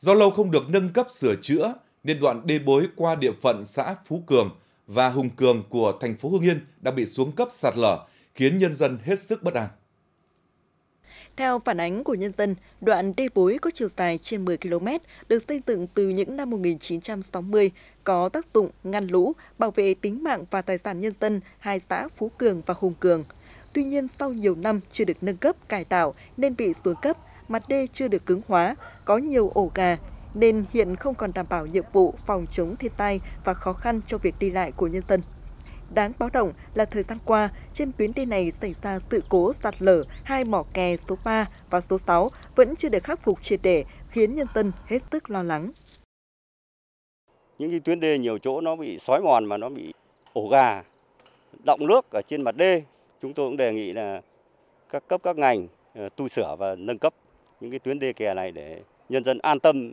Do lâu không được nâng cấp sửa chữa nên đoạn đê bối qua địa phận xã Phú Cường và Hùng Cường của thành phố Hưng Yên đã bị xuống cấp sạt lở, khiến nhân dân hết sức bất an. Theo phản ánh của nhân dân, đoạn đê bối có chiều dài trên 10 km được xây dựng từ những năm 1960, có tác dụng ngăn lũ, bảo vệ tính mạng và tài sản nhân dân hai xã Phú Cường và Hùng Cường – Tuy nhiên, sau nhiều năm chưa được nâng cấp, cải tạo nên bị xuống cấp, mặt đê chưa được cứng hóa, có nhiều ổ gà, nên hiện không còn đảm bảo nhiệm vụ phòng chống thiên tai và khó khăn cho việc đi lại của nhân dân. Đáng báo động là thời gian qua, trên tuyến đê này xảy ra sự cố sạt lở hai mỏ kè số 3 và số 6 vẫn chưa được khắc phục triệt để, khiến nhân dân hết sức lo lắng. Những cái tuyến đê nhiều chỗ nó bị sói mòn mà nó bị ổ gà, động nước ở trên mặt đê chúng tôi cũng đề nghị là các cấp các ngành ờ, tu sửa và nâng cấp những cái tuyến đê kè này để nhân dân an tâm